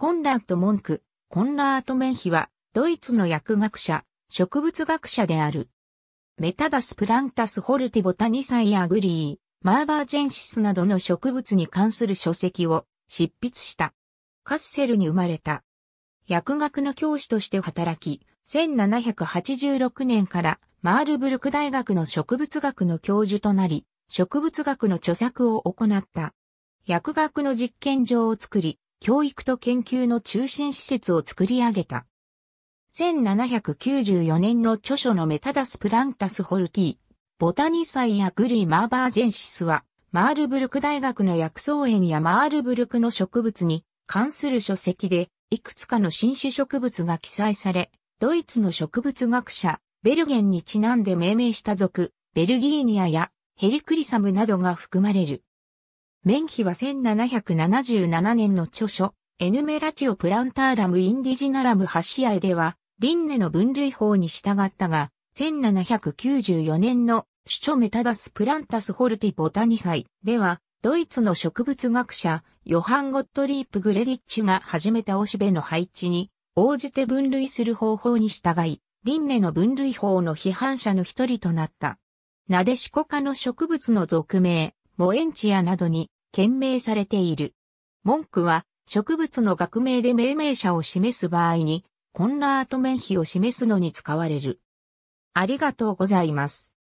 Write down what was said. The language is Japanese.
コンラート・モンク、コンラート・メンヒは、ドイツの薬学者、植物学者である。メタダス・プランタス・ホルティボタニサイ・アグリー、マーバージェンシスなどの植物に関する書籍を執筆した。カッセルに生まれた。薬学の教師として働き、1786年からマールブルク大学の植物学の教授となり、植物学の著作を行った。薬学の実験場を作り、教育と研究の中心施設を作り上げた。1794年の著書のメタダス・プランタス・ホルティ、ボタニサイやグリー・マーバージェンシスは、マールブルク大学の薬草園やマールブルクの植物に関する書籍で、いくつかの新種植物が記載され、ドイツの植物学者、ベルゲンにちなんで命名した属、ベルギーニアやヘリクリサムなどが含まれる。メンヒは1777年の著書、エヌメラチオプランターラムインディジナラム8試合では、リンネの分類法に従ったが、1794年の首著メタダスプランタスホルティボタニ祭では、ドイツの植物学者、ヨハン・ゴットリープ・グレディッチュが始めたおしべの配置に、応じて分類する方法に従い、リンネの分類法の批判者の一人となった。ナデシコ科の植物の属名、モエンチアなどに懸命されている。文句は植物の学名で命名者を示す場合に、コンラート面比を示すのに使われる。ありがとうございます。